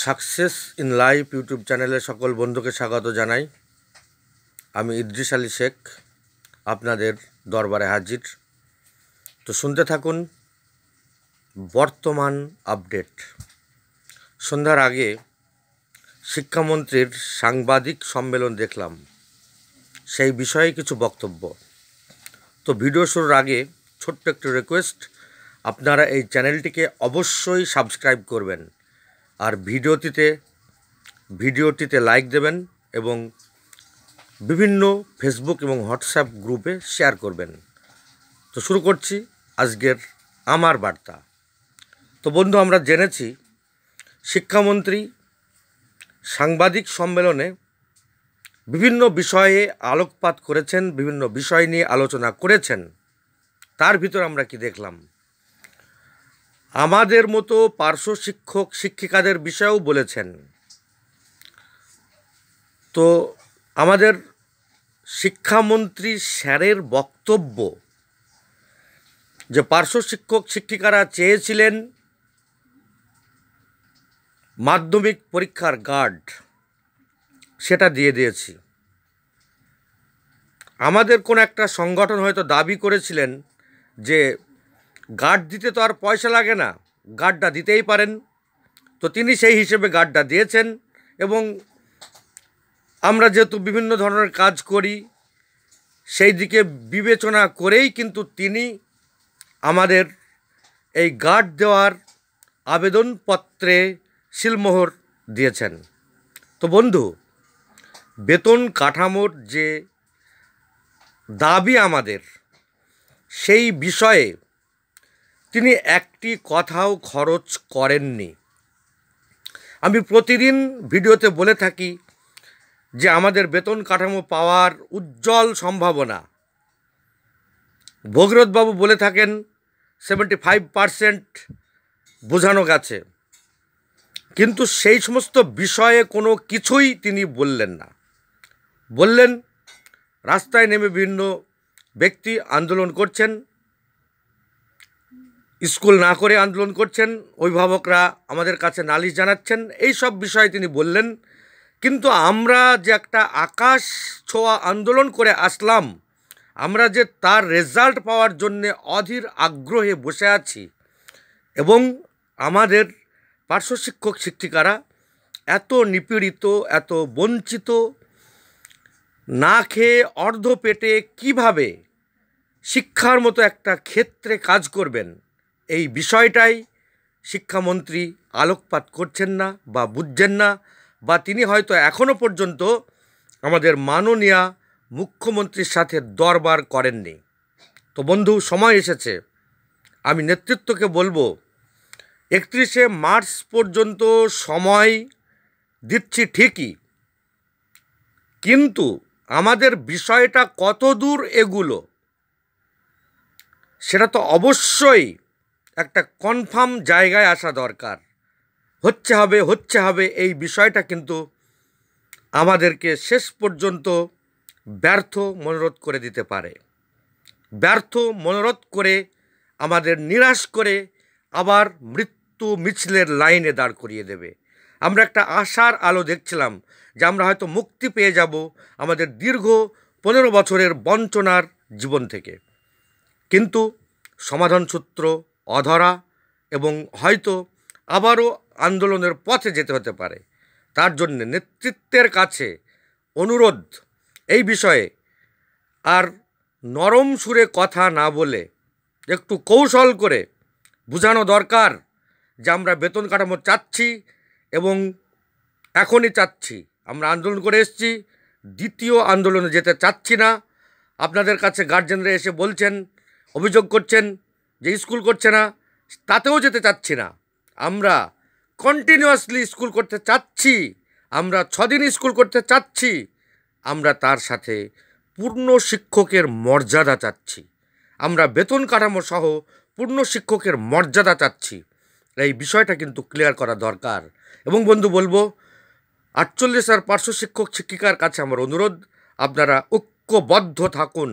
success in life YouTube চ্যানেলে সকল বন্ধুকে স্বাগত জানাই আমি ইদ্রিস আলী শেখ আপনাদের দরবারে হাজির তো শুনতে থাকুন বর্তমান আপডেট সন্ধ্যার আগে শিক্ষামন্ত্রীর সাংবাদিক সম্মেলন দেখলাম সেই বিষয়ে কিছু বক্তব্য তো ভিডিও শুরুর আগে ছোট্ট একটি রিকোয়েস্ট আপনারা এই চ্যানেলটিকে অবশ্যই সাবস্ক্রাইব করবেন আর ভিডিওটিতে ভিডিওটিতে লাইক দেবেন এবং বিভিন্ন ফেসবুক এবং হোয়াটসঅ্যাপ গ্রুপে শেয়ার করবেন তো শুরু করছি আজকের আমার বার্তা তো বন্ধু আমরা জেনেছি শিক্ষামন্ত্রী সাংবাদিক সম্মেলনে বিভিন্ন বিষয়ে আলোকপাত করেছেন বিভিন্ন বিষয় নিয়ে আলোচনা করেছেন তার ভিতর আমরা কি দেখলাম আমাদের মতো পার্শ্ব শিক্ষক শিক্ষিকাদের বিষয়েও বলেছেন তো আমাদের শিক্ষামন্ত্রী স্যারের বক্তব্য যে পার্শ্ব শিক্ষক শিক্ষিকারা চেয়েছিলেন মাধ্যমিক পরীক্ষার গার্ড সেটা দিয়ে দিয়েছি আমাদের কোন একটা সংগঠন হয়তো দাবি করেছিলেন যে গার্ড দিতে তো আর পয়সা লাগে না গার্ডটা দিতেই পারেন তো তিনি সেই হিসেবে গার্ডটা দিয়েছেন এবং আমরা যেহেতু বিভিন্ন ধরনের কাজ করি সেই দিকে বিবেচনা করেই কিন্তু তিনি আমাদের এই গার্ড দেওয়ার আবেদনপত্রে শিলমোহর দিয়েছেন তো বন্ধু বেতন কাঠামোর যে দাবি আমাদের সেই বিষয়ে তিনি একটি কথাও খরচ করেননি আমি প্রতিদিন ভিডিওতে বলে থাকি যে আমাদের বেতন কাঠামো পাওয়ার উজ্জ্বল সম্ভাবনা ভগীরথবাবু বলে থাকেন সেভেন্টি ফাইভ পারসেন্ট বোঝানো গেছে কিন্তু সেই সমস্ত বিষয়ে কোনো কিছুই তিনি বললেন না বললেন রাস্তায় নেমে বিভিন্ন ব্যক্তি আন্দোলন করছেন স্কুল না করে আন্দোলন করছেন অভিভাবকরা আমাদের কাছে নালিশ জানাচ্ছেন এই সব বিষয়ে তিনি বললেন কিন্তু আমরা যে একটা আকাশ ছোঁয়া আন্দোলন করে আসলাম আমরা যে তার রেজাল্ট পাওয়ার জন্যে অধীর আগ্রহে বসে আছি এবং আমাদের পার্শ্ব শিক্ষক শিক্ষিকারা এত নিপীড়িত এত বঞ্চিত না খেয়ে অর্ধ পেটে কীভাবে শিক্ষার মতো একটা ক্ষেত্রে কাজ করবেন এই বিষয়টাই শিক্ষামন্ত্রী আলোকপাত করছেন না বা বুঝছেন না বা তিনি হয়তো এখনও পর্যন্ত আমাদের মাননীয় মুখ্যমন্ত্রীর সাথে দরবার করেননি তো বন্ধু সময় এসেছে আমি নেতৃত্বকে বলবো একত্রিশে মার্চ পর্যন্ত সময় দিচ্ছি ঠিকই কিন্তু আমাদের বিষয়টা কত দূর এগুলো সেটা তো অবশ্যই একটা কনফার্ম জায়গায় আসা দরকার হচ্ছে হবে হচ্ছে হবে এই বিষয়টা কিন্তু আমাদেরকে শেষ পর্যন্ত ব্যর্থ মনোরোধ করে দিতে পারে ব্যর্থ মনোরোধ করে আমাদের নিরাশ করে আবার মৃত্যু মিছিলের লাইনে দাঁড় করিয়ে দেবে আমরা একটা আশার আলো দেখছিলাম যে আমরা হয়তো মুক্তি পেয়ে যাব আমাদের দীর্ঘ পনেরো বছরের বঞ্চনার জীবন থেকে কিন্তু সমাধান সূত্র অধরা এবং হয়তো আবারও আন্দোলনের পথে যেতে হতে পারে তার জন্য নেতৃত্বের কাছে অনুরোধ এই বিষয়ে আর নরম সুরে কথা না বলে একটু কৌশল করে বোঝানো দরকার যে আমরা বেতন কাঠামো চাচ্ছি এবং এখনই চাচ্ছি আমরা আন্দোলন করে এসছি দ্বিতীয় আন্দোলনে যেতে চাচ্ছি না আপনাদের কাছে গার্জেনরা এসে বলছেন অভিযোগ করছেন যে স্কুল করছে না তাতেও যেতে চাচ্ছি না আমরা কন্টিনিউয়াসলি স্কুল করতে চাচ্ছি আমরা ছদিন স্কুল করতে চাচ্ছি আমরা তার সাথে পূর্ণ শিক্ষকের মর্যাদা চাচ্ছি আমরা বেতন কাঠামো সহ পূর্ণ শিক্ষকের মর্যাদা চাচ্ছি এই বিষয়টা কিন্তু ক্লিয়ার করা দরকার এবং বন্ধু বলবো আটচল্লিশ আর পার্শ্ব শিক্ষক শিক্ষিকার কাছে আমার অনুরোধ আপনারা ঐক্যবদ্ধ থাকুন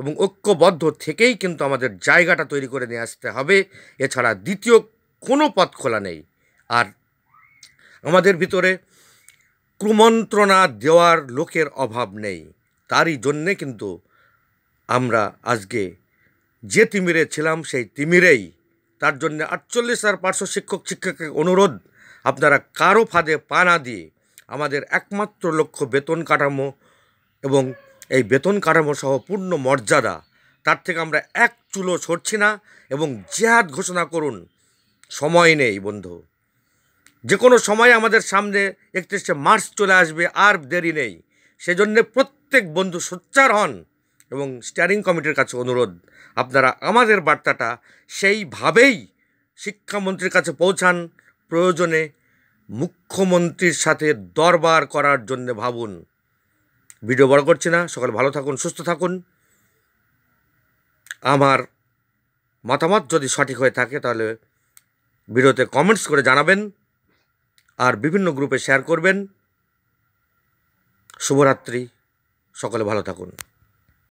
এবং ঐক্যবদ্ধ থেকেই কিন্তু আমাদের জায়গাটা তৈরি করে নিয়ে আসতে হবে এছাড়া দ্বিতীয় কোনো পথ খোলা নেই আর আমাদের ভিতরে ক্রুমন্ত্রণা দেওয়ার লোকের অভাব নেই তারই জন্যে কিন্তু আমরা আজকে যে তিমিরে ছিলাম সেই তিমিরেই তার জন্য আটচল্লিশ আর পাঁচশো শিক্ষক শিক্ষকের অনুরোধ আপনারা কারো ফাঁদে পা না দিয়ে আমাদের একমাত্র লক্ষ্য বেতন কাঠামো এবং এই বেতন কাঠামোসহ পূর্ণ মর্যাদা তার থেকে আমরা এক চুলো সরছি না এবং জেহাদ ঘোষণা করুন সময় নেই বন্ধু যে কোনো সময় আমাদের সামনে একত্রিশে মার্চ চলে আসবে আর দেরি নেই সেজন্যে প্রত্যেক বন্ধু সোচ্চার হন এবং স্টিয়ারিং কমিটির কাছে অনুরোধ আপনারা আমাদের বার্তাটা সেইভাবেই শিক্ষামন্ত্রীর কাছে পৌঁছান প্রয়োজনে মুখ্যমন্ত্রীর সাথে দরবার করার জন্য ভাবুন ভিডিও বড় করছি না সকলে ভালো থাকুন সুস্থ থাকুন আমার মতামত যদি সঠিক হয়ে থাকে তাহলে ভিডিওতে কমেন্টস করে জানাবেন আর বিভিন্ন গ্রুপে শেয়ার করবেন শুভরাত্রি সকলে ভালো থাকুন